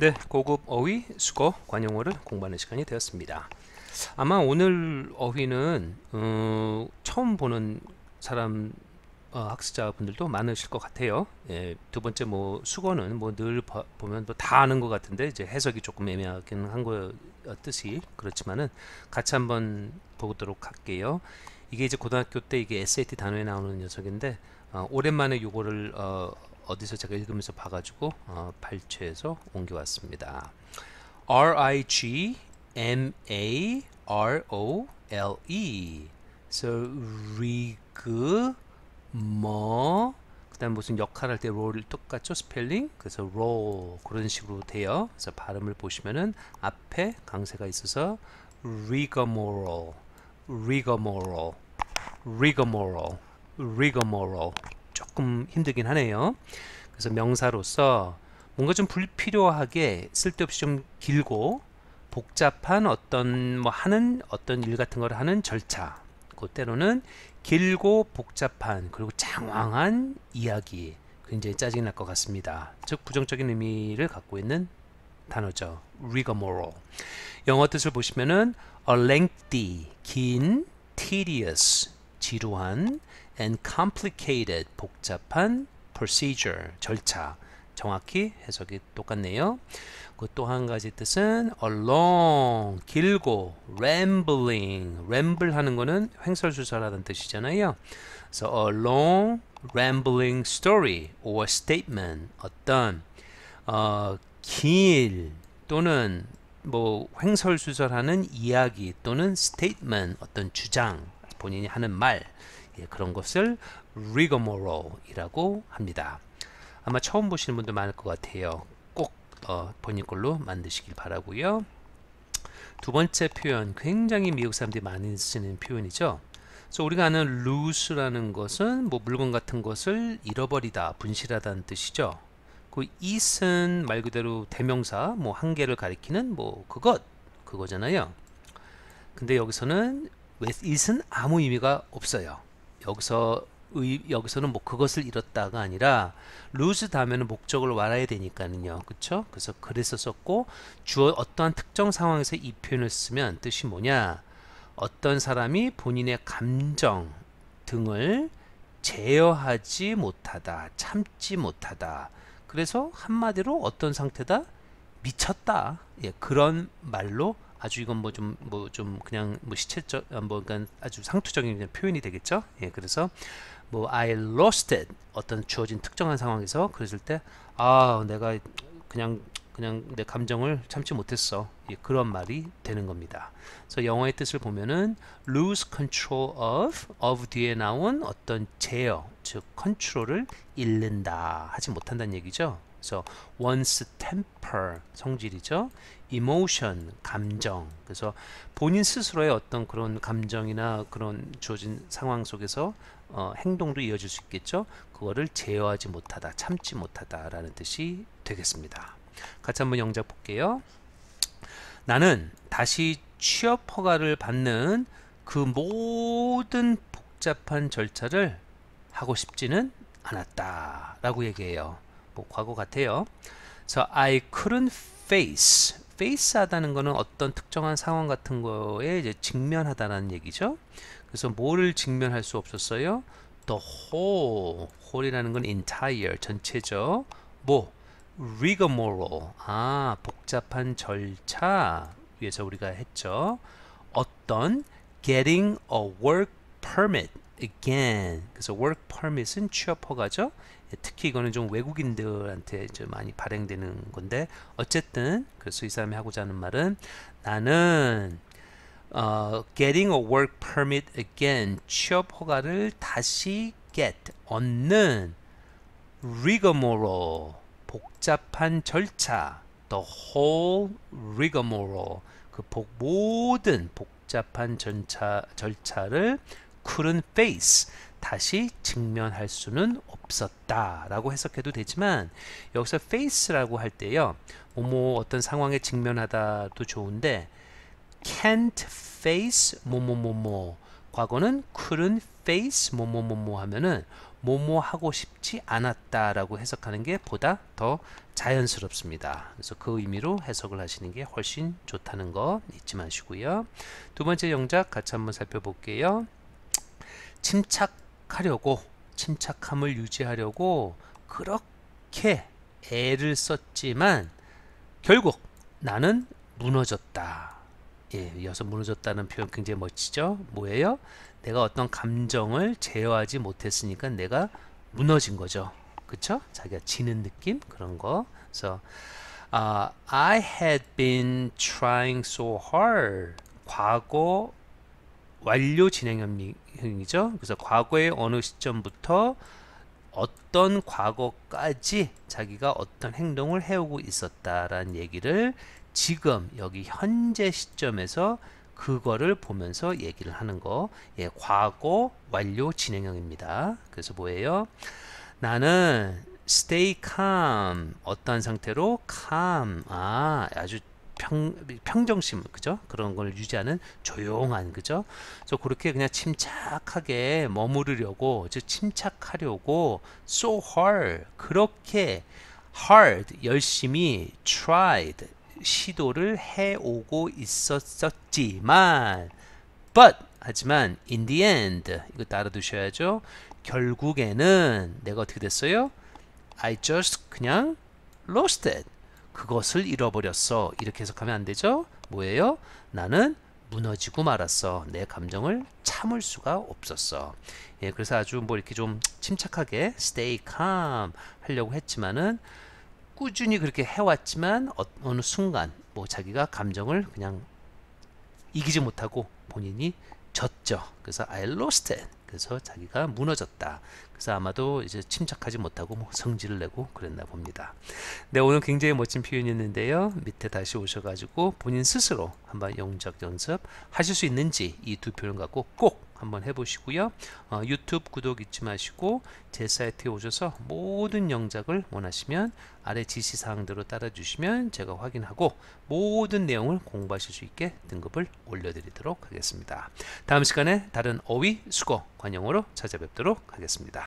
네, 고급 어휘 수거 관용어를 공부하는 시간이 되었습니다. 아마 오늘 어휘는 어, 처음 보는 사람 어, 학습자분들도 많으실 것 같아요. 예, 두 번째 뭐 수거는 뭐 늘 보면 뭐다 아는 것 같은데 이제 해석이 조금 애매하긴 한 거였듯이 그렇지만은 같이 한번 보도록 할게요. 이게 이제 고등학교 때 이게 SAT 단어에 나오는 녀석인데 어, 오랜만에 요거를 어, 어디서 제가 읽으면서 봐가지고 어, 발췌해서 옮겨왔습니다. R I G M A R O L E. So rig 뭐 그다음 무슨 역할할 때롤 똑같죠 스펠링 그래서 roll 그런 식으로 돼요 그래서 발음을 보시면은 앞에 강세가 있어서 r i g m o r a l r i g m o r a l r i g m o r a l r i g m o r a l 조금 힘들긴 하네요. 그래서 명사로서 뭔가 좀 불필요하게 쓸데없이 좀 길고 복잡한 어떤 뭐 하는 어떤 일 같은 걸 하는 절차 그 때로는 길고 복잡한 그리고 장황한 이야기 굉장히 짜증이 날 것 같습니다 즉 부정적인 의미를 갖고 있는 단어죠 rigmarole 영어 뜻을 보시면은 a lengthy 긴 tedious 지루한 and complicated 복잡한 procedure 절차 정확히 해석이 똑같네요. 그 또 한 가지 뜻은 along 길고 rambling ramble 하는 거는 횡설수설하다는 뜻이잖아요. So a long rambling story or statement 어떤 어, 길 또는 뭐 횡설수설하는 이야기 또는 statement 어떤 주장 본인이 하는 말 예, 그런 것을 rigamore이라고 합니다. 아마 처음 보시는 분도 많을 것 같아요. 꼭 어, 본인 걸로 만드시길 바라고요. 두 번째 표현 굉장히 미국 사람들이 많이 쓰는 표현이죠. 그래서 우리가 아는 lose라는 것은 뭐 물건 같은 것을 잃어버리다, 분실하다는 뜻이죠. 그 it은 말 그대로 대명사 뭐한계를 가리키는 뭐 그것 그거잖아요. 근데 여기서는 with it은 아무 의미가 없어요. 여기서 의, 여기서는 뭐 그것을 잃었다가 아니라 lose 다음에는 목적을 알아야 되니까는요. 그쵸? 그래서 그래서 썼고 주어 어떠한 특정 상황에서 이 표현을 쓰면 뜻이 뭐냐? 어떤 사람이 본인의 감정 등을 제어하지 못하다, 참지 못하다. 그래서 한마디로 어떤 상태다? 미쳤다. 예, 그런 말로 아주 이건 뭐 좀 뭐좀 뭐 그냥 뭐 시체적 어, 뭐 그러니까 아주 상투적인 표현이 되겠죠. 예, 그래서 뭐 I lost it 어떤 주어진 특정한 상황에서 그랬을 때 아 내가 그냥 그냥 내 감정을 참지 못했어 예, 그런 말이 되는 겁니다 그래서 영어의 뜻을 보면은 lose control of of 뒤에 나온 어떤 제어 즉 컨트롤을 잃는다 하지 못한다는 얘기죠 그래서 one's temper 성질이죠. emotion 감정. 그래서 본인 스스로의 어떤 그런 감정이나 그런 주어진 상황 속에서 어, 행동도 이어질 수 있겠죠. 그거를 제어하지 못하다, 참지 못하다라는 뜻이 되겠습니다. 같이 한번 영작 볼게요. 나는 다시 취업 허가를 받는 그 모든 복잡한 절차를 하고 싶지는 않았다라고 얘기해요. 뭐 과거 같아요. 그래 I couldn't face. face하다는 거는 어떤 특정한 상황 같은 거에 이제 직면하다는 얘기죠. 그래서 뭐를 직면할 수 없었어요? The whole. whole이라는 건 entire, 전체죠. 뭐? rigmarole. 아, 복잡한 절차 위해서 우리가 했죠. 어떤 getting a work permit. again. 그래서 work permit은 취업 허가죠. 예, 특히 이거는 좀 외국인들한테 좀 많이 발행되는 건데 어쨌든 그래서 이 사람이 하고자 하는 말은 나는 어, getting a work permit again 취업 허가를 다시 get 얻는 rigmarole 복잡한 절차 the whole rigmarole 그 복, 모든 복잡한 절차, 절차를 couldn't face 다시 직면할 수는 없었다 라고 해석해도 되지만 여기서 face라고 할 때요 뭐 뭐 어떤 상황에 직면하다도 좋은데 can't face 뭐뭐 뭐뭐 과거는 couldn't face 뭐뭐 뭐 뭐 하면은 뭐 뭐 하고 싶지 않았다 라고 해석하는 게 보다 더 자연스럽습니다 그래서 그 의미로 해석을 하시는 게 훨씬 좋다는 거 잊지 마시고요 두 번째 영작 같이 한번 살펴볼게요 침착하려고 침착함을 유지하려고 그렇게 애를 썼지만 결국 나는 무너졌다. 예, 이어서 무너졌다는 표현 굉장히 멋지죠? 뭐예요? 내가 어떤 감정을 제어하지 못했으니까 내가 무너진 거죠. 그쵸? 자기가 지는 느낌? 그런 거. 그래서 uh, I had been trying so hard. 과거 완료 진행형이죠. 그래서 과거의 어느 시점부터 어떤 과거까지 자기가 어떤 행동을 해오고 있었다라는 얘기를 지금 여기 현재 시점에서 그거를 보면서 얘기를 하는 거. 예, 과거 완료 진행형입니다. 그래서 뭐예요? 나는 stay calm 어떤 상태로 calm 아 아주 평, 평정심 그죠 그런 걸 유지하는 조용한 그죠 그래서 그렇게 그냥 침착하게 머무르려고 즉 침착하려고 so hard 그렇게 hard 열심히 tried 시도를 해오고 있었었지만 but 하지만 in the end 이거 따라두셔야죠 결국에는 내가 어떻게 됐어요 I just 그냥 lost it 그것을 잃어버렸어. 이렇게 해석하면 안 되죠? 뭐예요? 나는 무너지고 말았어. 내 감정을 참을 수가 없었어. 예, 그래서 아주 뭐 이렇게 좀 침착하게 stay calm 하려고 했지만은 꾸준히 그렇게 해왔지만 어, 어느 순간 뭐 자기가 감정을 그냥 이기지 못하고 본인이 졌죠. 그래서 I lost it. 그래서 자기가 무너졌다. 그래서 아마도 이제 침착하지 못하고 뭐 성질을 내고 그랬나 봅니다. 네, 오늘 굉장히 멋진 표현이었는데요. 밑에 다시 오셔가지고 본인 스스로 한번 영작 연습 하실 수 있는지 이 두 표현 갖고 꼭 한번 해보시고요. 어, 유튜브 구독 잊지 마시고 제 사이트에 오셔서 모든 영작을 원하시면 아래 지시사항대로 따라주시면 제가 확인하고 모든 내용을 공부하실 수 있게 등급을 올려드리도록 하겠습니다. 다음 시간에 다른 어휘, 수거, 관용어로 찾아뵙도록 하겠습니다.